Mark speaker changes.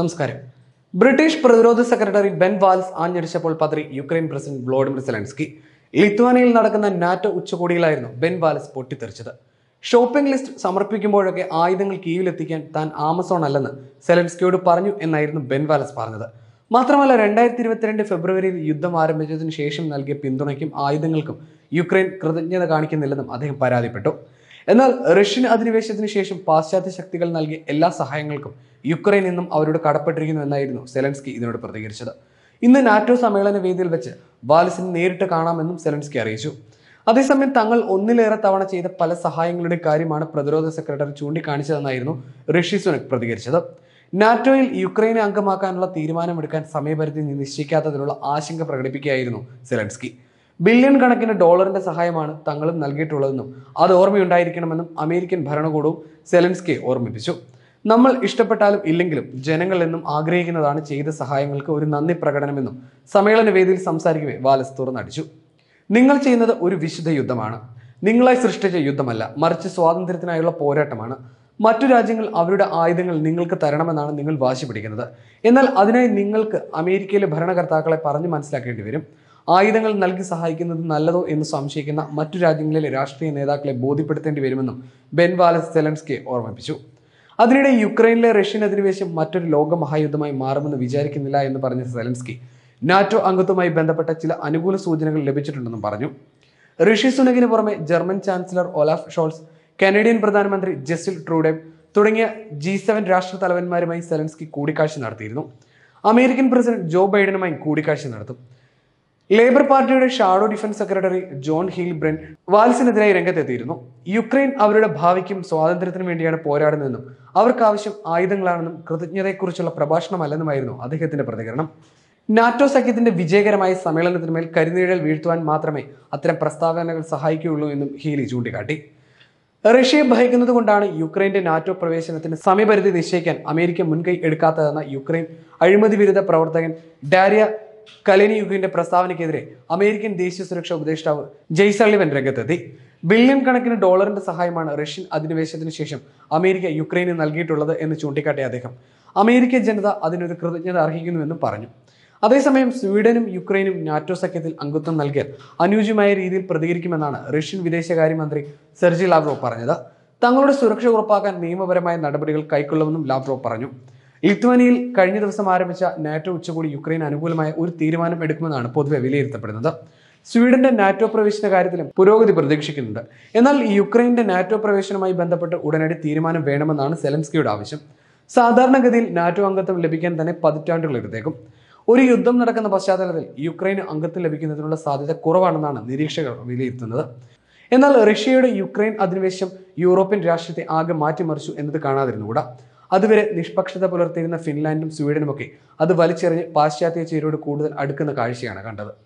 Speaker 1: നമസ്കാരം ബ്രിട്ടീഷ് പ്രതിരോധ secretary Ben Wallace ആഞ്ഞടിച്ചപ്പോൾ പതറി യുക്രൈൻ പ്രസിഡന്റ് വ്ളോഡിമിർ സെലൻസ്കി ലിത്വാനിയയിൽ നടക്കുന്ന നാറ്റോ ഉച്ചകോടിയിലായിരുന്നു ബെൻ വാലസ് പൊട്ടിത്തെറിച്ചത് ഷോപ്പിംഗ് ലിസ്റ്റ് സമർപ്പിക്കുമ്പോഴൊക്കെ ആയുധങ്ങൾ കീഴിലെത്തിക്കാൻ താൻ ആമസോൺ അല്ലെന്ന് സെലൻസ്കിയോട് പറഞ്ഞു എന്നായിരുന്നു ബെൻ വാലസ് പറഞ്ഞത് മാത്രമല്ല രണ്ടായിരത്തി ഇരുപത്തിരണ്ട് ഫെബ്രുവരിയിൽ യുദ്ധം ആരംഭിച്ചതിന് ശേഷം നൽകിയ പിന്തുണയ്ക്കും ആയുധങ്ങൾക്കും യുക്രൈൻ കൃതജ്ഞത കാണിക്കുന്നില്ലെന്നും അദ്ദേഹം പരാതിപ്പെട്ടു എന്നാൽ റഷ്യൻ അധിനിവേശത്തിന് ശേഷം പാശ്ചാത്യ ശക്തികൾ നൽകിയ എല്ലാ സഹായങ്ങൾക്കും യുക്രൈൻ നിന്നും അവരോട് കടപ്പെട്ടിരിക്കുന്നു എന്നായിരുന്നു സെലൻസ്കി ഇതിനോട് പ്രതികരിച്ചത് ഇന്ന് നാറ്റോ സമ്മേളന വേദിയിൽ വെച്ച് വാലസിനെ നേരിട്ട് കാണാമെന്നും സെലൻസ്കി അറിയിച്ചു അതേസമയം തങ്ങൾ ഒന്നിലേറെ തവണ ചെയ്ത പല സഹായങ്ങളുടെ കാര്യമാണ് പ്രതിരോധ സെക്രട്ടറി ചൂണ്ടിക്കാണിച്ചതെന്നായിരുന്നു ഋഷി സുനക് പ്രതികരിച്ചത് നാറ്റോയിൽ യുക്രൈനെ അംഗമാക്കാനുള്ള തീരുമാനമെടുക്കാൻ സമയപരിധി നിശ്ചയിക്കാത്തതിനുള്ള ആശങ്ക പ്രകടിപ്പിക്കുകയായിരുന്നു സെലൻസ്കി ബില്യൺ കണക്കിന് ഡോളറിന്റെ സഹായമാണ് തങ്ങളും നൽകിയിട്ടുള്ളതെന്നും അത് ഓർമ്മയുണ്ടായിരിക്കണമെന്നും അമേരിക്കൻ ഭരണകൂടവും സെലൻസ്കെ ഓർമ്മിപ്പിച്ചു നമ്മൾ ഇഷ്ടപ്പെട്ടാലും ഇല്ലെങ്കിലും ജനങ്ങൾ എന്നും ആഗ്രഹിക്കുന്നതാണ് ചെയ്ത സഹായങ്ങൾക്ക് ഒരു നന്ദി പ്രകടനമെന്നും സമ്മേളന വേദിയിൽ സംസാരിക്കവേ വാലസ് തുറന്നടിച്ചു നിങ്ങൾ ചെയ്യുന്നത് ഒരു വിശുദ്ധ യുദ്ധമാണ് നിങ്ങളായി സൃഷ്ടിച്ച യുദ്ധമല്ല മറിച്ച് സ്വാതന്ത്ര്യത്തിനായുള്ള പോരാട്ടമാണ് മറ്റു രാജ്യങ്ങൾ അവരുടെ ആയുധങ്ങൾ നിങ്ങൾക്ക് തരണമെന്നാണ് നിങ്ങൾ വാശി പിടിക്കുന്നത് എന്നാൽ അതിനായി നിങ്ങൾക്ക് അമേരിക്കയിലെ ഭരണകർത്താക്കളെ പറഞ്ഞു മനസ്സിലാക്കേണ്ടി വരും ആയുധങ്ങൾ നൽകി സഹായിക്കുന്നത് നല്ലതോ എന്ന് സംശയിക്കുന്ന മറ്റു രാജ്യങ്ങളിലെ രാഷ്ട്രീയ നേതാക്കളെ ബോധ്യപ്പെടുത്തേണ്ടി വരുമെന്നും ബെൻ വാലസ് സെലൻസ്കെ ഓർമ്മിപ്പിച്ചു അതിനിടെ യുക്രൈനിലെ റഷ്യൻ അധിനിവേശം മറ്റൊരു ലോക മഹായുദ്ധമായി മാറുമെന്ന് വിചാരിക്കുന്നില്ല എന്ന് പറഞ്ഞ സെലൻസ്കി നാറ്റോ അംഗത്വമായി ബന്ധപ്പെട്ട ചില അനുകൂല സൂചനകൾ ലഭിച്ചിട്ടുണ്ടെന്നും പറഞ്ഞു ഋഷി സുനകിന് പുറമെ German chancellor Olaf Scholz Canadian പ്രധാനമന്ത്രി ജസ്റ്റിൻ ട്രൂഡെ തുടങ്ങിയ ജി സെവൻ രാഷ്ട്ര തലവന്മാരുമായി സെലൻസ്കി കൂടിക്കാഴ്ച നടത്തിയിരുന്നു അമേരിക്കൻ പ്രസിഡന്റ് ജോ ബൈഡനുമായി കൂടിക്കാഴ്ച നടത്തും ലേബർ പാർട്ടിയുടെ ഷാഡോ ഡിഫൻസ് സെക്രട്ടറി ജോൺ ഹീൽബ്രൻ വാൽസിനെതിരായി രംഗത്തെത്തിയിരുന്നു യുക്രൈൻ അവരുടെ ഭാവിക്കും സ്വാതന്ത്ര്യത്തിനും വേണ്ടിയാണ് പോരാടുന്നതെന്നും അവർക്കാവശ്യം ആയുധങ്ങളാണെന്നും കൃതജ്ഞതയെക്കുറിച്ചുള്ള പ്രഭാഷണമല്ലെന്നുമായിരുന്നു അദ്ദേഹത്തിന്റെ പ്രതികരണം നാറ്റോ സഖ്യത്തിന്റെ വിജയകരമായ സമ്മേളനത്തിന്മേൽ കരുനീഴൽ വീഴ്ത്തുവാൻ മാത്രമേ അത്തരം പ്രസ്താവനകൾ സഹായിക്കുകയുള്ളൂ എന്നും ഹീലി ചൂണ്ടിക്കാട്ടി റഷ്യയെ ഭയക്കുന്നത് കൊണ്ടാണ് യുക്രൈന്റെ നാറ്റോ പ്രവേശനത്തിന് സമയപരിധി നിശ്ചയിക്കാൻ അമേരിക്ക മുൻകൈ എടുക്കാത്തതെന്ന യുക്രൈൻ അഴിമതി വിരുദ്ധ പ്രവർത്തകൻ ഡാരിയ കലനിയുഗിന്റെ പ്രസ്താവനയ്ക്കെതിരെ അമേരിക്കൻ ദേശീയ സുരക്ഷാ ഉപദേഷ്ടാവ് ജയ്സള്ളിവൻ രംഗത്തെത്തി ബില്യൺ കണക്കിന് ഡോളറിന്റെ സഹായമാണ് റഷ്യൻ അധിനിവേശത്തിന് ശേഷം അമേരിക്ക യുക്രൈന് നൽകിയിട്ടുള്ളത് എന്ന് ചൂണ്ടിക്കാട്ടിയ അദ്ദേഹം അമേരിക്കൻ ജനത അതിനൊരു കൃതജ്ഞത അർഹിക്കുന്നുവെന്നും പറഞ്ഞു അതേസമയം സ്വീഡനും യുക്രൈനും നാറ്റോ സഖ്യത്തിൽ അംഗത്വം നൽകിയാൽ അനുയോജ്യമായ രീതിയിൽ പ്രതികരിക്കുമെന്നാണ് റഷ്യൻ വിദേശകാര്യമന്ത്രി സെർജി ലാവ്റോ പറഞ്ഞത് തങ്ങളുടെ സുരക്ഷ ഉറപ്പാക്കാൻ നിയമപരമായ നടപടികൾ കൈക്കൊള്ളുമെന്നും ലാവ്റോ പറഞ്ഞു ലിത്വാനിയിൽ കഴിഞ്ഞ ദിവസം ആരംഭിച്ച നാറ്റോ ഉച്ചകോടി യുക്രൈൻ അനുകൂലമായ ഒരു തീരുമാനം എടുക്കുമെന്നാണ് പൊതുവെ വിലയിരുത്തപ്പെടുന്നത് സ്വീഡന്റെ നാറ്റോ പ്രവേശന കാര്യത്തിലും പുരോഗതി പ്രതീക്ഷിക്കുന്നുണ്ട് എന്നാൽ യുക്രൈന്റെ നാറ്റോ പ്രവേശനവുമായി ബന്ധപ്പെട്ട് ഉടനടി തീരുമാനം വേണമെന്നാണ് സെലൻസ്കിയുടെ ആവശ്യം സാധാരണഗതിയിൽ നാറ്റോ അംഗത്വം ലഭിക്കാൻ തന്നെ പതിറ്റാണ്ടുകൾ എടുത്തേക്കും ഒരു യുദ്ധം നടക്കുന്ന പശ്ചാത്തലത്തിൽ യുക്രൈന് അംഗത്വം ലഭിക്കുന്നതിനുള്ള സാധ്യത കുറവാണെന്നാണ് നിരീക്ഷകർ വിലയിരുത്തുന്നത് എന്നാൽ റഷ്യയുടെ യുക്രൈൻ അധിനിവേശം യൂറോപ്യൻ രാഷ്ട്രത്തെ ആകെ മാറ്റിമറിച്ചു എന്നത് കാണാതിരുന്നുകൂടാ അതുവരെ നിഷ്പക്ഷത പുലർത്തിയിരുന്ന ഫിൻലാൻഡും സ്വീഡനുമൊക്കെ അത് വലിച്ചെറിഞ്ഞ് പാശ്ചാത്യ ചേരിയോട് കൂടുതൽ അടുക്കുന്ന കാഴ്ചയാണ് കണ്ടത്